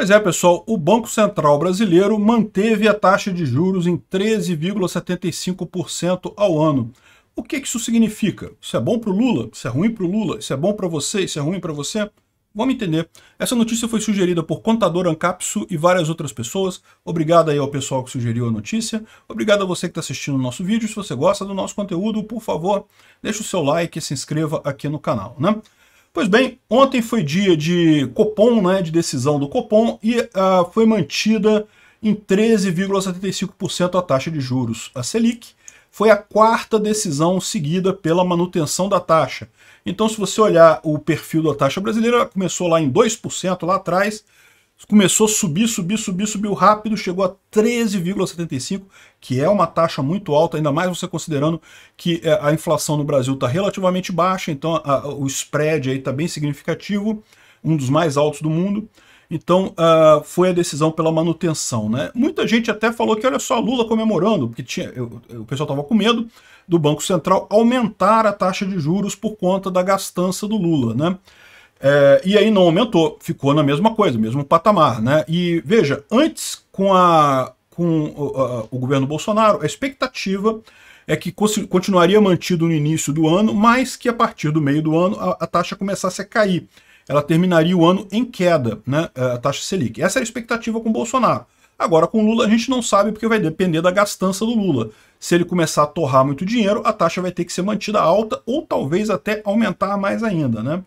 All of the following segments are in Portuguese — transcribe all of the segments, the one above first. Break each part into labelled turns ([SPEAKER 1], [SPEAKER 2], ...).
[SPEAKER 1] Pois é, pessoal, o Banco Central brasileiro manteve a taxa de juros em 13,75% ao ano. O que, isso significa? Isso é bom para o Lula? Isso é ruim para o Lula? Isso é bom para você? Isso é ruim para você? Vamos entender. Essa notícia foi sugerida por Contador Ancapsu e várias outras pessoas. Obrigado aí ao pessoal que sugeriu a notícia. Obrigado a você que está assistindo o nosso vídeo. Se você gosta do nosso conteúdo, por favor, deixe o seu like e se inscreva aqui no canal. Né? Pois bem, ontem foi dia de Copom, né, de decisão do Copom, e uh, foi mantida em 13,75% a taxa de juros. A Selic foi a quarta decisão seguida pela manutenção da taxa. Então, se você olhar o perfil da taxa brasileira, ela começou lá em 2% lá atrás, começou a subir, subir, subir, subiu rápido, chegou a 13,75, que é uma taxa muito alta, ainda mais você considerando que é, a inflação no Brasil está relativamente baixa, então a, o spread aí está bem significativo, um dos mais altos do mundo. Então uh, foi a decisão pela manutenção. Né? Muita gente até falou que olha só, Lula comemorando, porque tinha, eu, o pessoal estava com medo do Banco Central aumentar a taxa de juros por conta da gastança do Lula. Né? É, e aí não aumentou, ficou na mesma coisa, mesmo patamar. Né? E veja, antes com, a, com o, a, o governo Bolsonaro, a expectativa é que continuaria mantido no início do ano, mas que a partir do meio do ano a, a taxa começasse a cair. Ela terminaria o ano em queda, né, é, a taxa Selic. Essa é a expectativa com Bolsonaro. Agora, com Lula, a gente não sabe porque vai depender da gastança do Lula. Se ele começar a torrar muito dinheiro, a taxa vai ter que ser mantida alta ou talvez até aumentar mais ainda, né?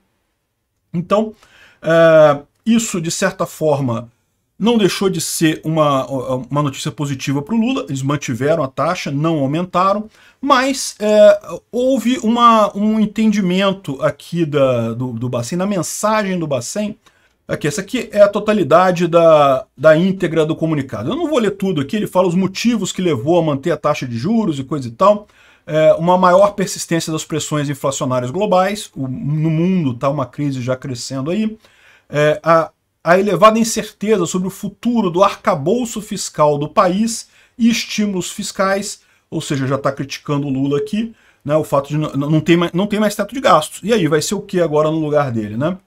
[SPEAKER 1] Então, é, isso, de certa forma, não deixou de ser uma, uma notícia positiva para o Lula, eles mantiveram a taxa, não aumentaram, mas é, houve uma, um entendimento aqui da, do, do Bacen, na mensagem do Bacen, Aqui, essa aqui é a totalidade da, da íntegra do comunicado. Eu não vou ler tudo aqui, ele fala os motivos que levou a manter a taxa de juros e coisa e tal. É, uma maior persistência das pressões inflacionárias globais, o, no mundo está uma crise já crescendo aí. É, a, a elevada incerteza sobre o futuro do arcabouço fiscal do país e estímulos fiscais, ou seja, já está criticando o Lula aqui, né, o fato de não, não, não ter mais teto de gastos. E aí, vai ser o que agora no lugar dele, né?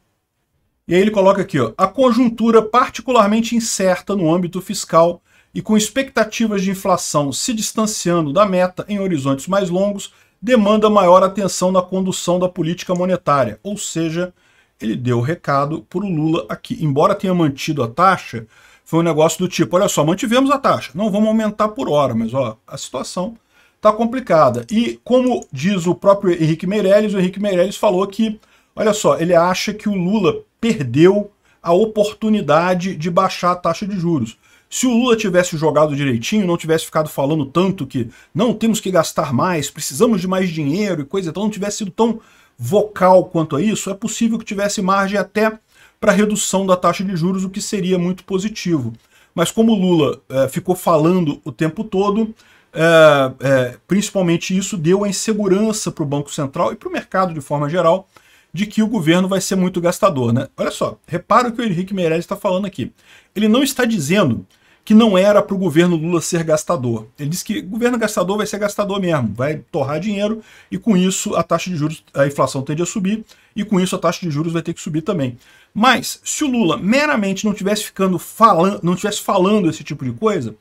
[SPEAKER 1] E aí ele coloca aqui, ó, a conjuntura particularmente incerta no âmbito fiscal e com expectativas de inflação se distanciando da meta em horizontes mais longos, demanda maior atenção na condução da política monetária. Ou seja, ele deu o recado para o Lula aqui. Embora tenha mantido a taxa, foi um negócio do tipo, olha só, mantivemos a taxa, não vamos aumentar por hora, mas ó, a situação está complicada. E como diz o próprio Henrique Meirelles, o Henrique Meirelles falou que, olha só, ele acha que o Lula perdeu a oportunidade de baixar a taxa de juros. Se o Lula tivesse jogado direitinho, não tivesse ficado falando tanto que não temos que gastar mais, precisamos de mais dinheiro e coisa, então não tivesse sido tão vocal quanto a isso, é possível que tivesse margem até para redução da taxa de juros, o que seria muito positivo. Mas como o Lula é, ficou falando o tempo todo, é, é, principalmente isso deu a insegurança para o Banco Central e para o mercado de forma geral, de que o governo vai ser muito gastador. Né? Olha só, repara o que o Henrique Meirelles está falando aqui. Ele não está dizendo que não era para o governo Lula ser gastador. Ele diz que o governo gastador vai ser gastador mesmo, vai torrar dinheiro e com isso a taxa de juros, a inflação tende a subir e com isso a taxa de juros vai ter que subir também. Mas se o Lula meramente não tivesse ficando falando, não tivesse falando esse tipo de coisa,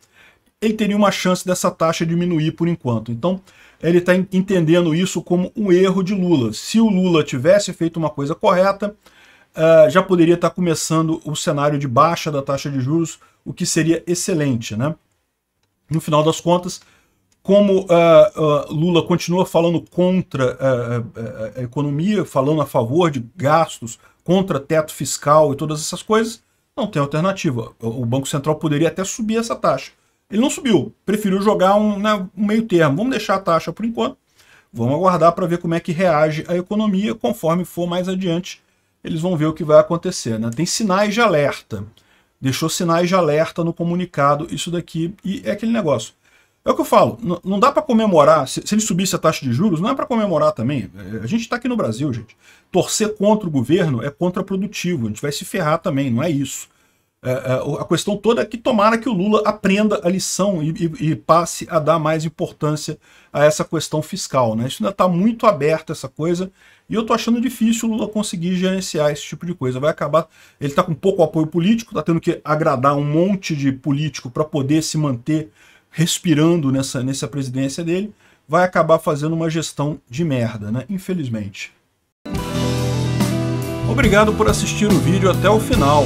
[SPEAKER 1] ele teria uma chance dessa taxa diminuir por enquanto. Então, ele está entendendo isso como um erro de Lula. Se o Lula tivesse feito uma coisa correta, uh, já poderia estar tá começando o cenário de baixa da taxa de juros, o que seria excelente. Né? No final das contas, como uh, uh, Lula continua falando contra a economia, falando a favor de gastos, contra teto fiscal e todas essas coisas, não tem alternativa. O Banco Central poderia até subir essa taxa. Ele não subiu, preferiu jogar um, né, um meio termo. Vamos deixar a taxa por enquanto, vamos aguardar para ver como é que reage a economia. Conforme for mais adiante, eles vão ver o que vai acontecer. Né? Tem sinais de alerta. Deixou sinais de alerta no comunicado, isso daqui, e é aquele negócio. É o que eu falo, não dá para comemorar, se, se ele subisse a taxa de juros, não é para comemorar também. É, a gente está aqui no Brasil, gente. Torcer contra o governo é contraprodutivo, a gente vai se ferrar também, não é isso. É, é, a questão toda é que tomara que o Lula aprenda a lição e, e, e passe a dar mais importância a essa questão fiscal. Né? Isso ainda está muito aberto essa coisa e eu estou achando difícil o Lula conseguir gerenciar esse tipo de coisa. Vai acabar. Ele está com pouco apoio político, está tendo que agradar um monte de político para poder se manter respirando nessa, nessa presidência dele. Vai acabar fazendo uma gestão de merda, né? infelizmente. Obrigado por assistir o vídeo até o final.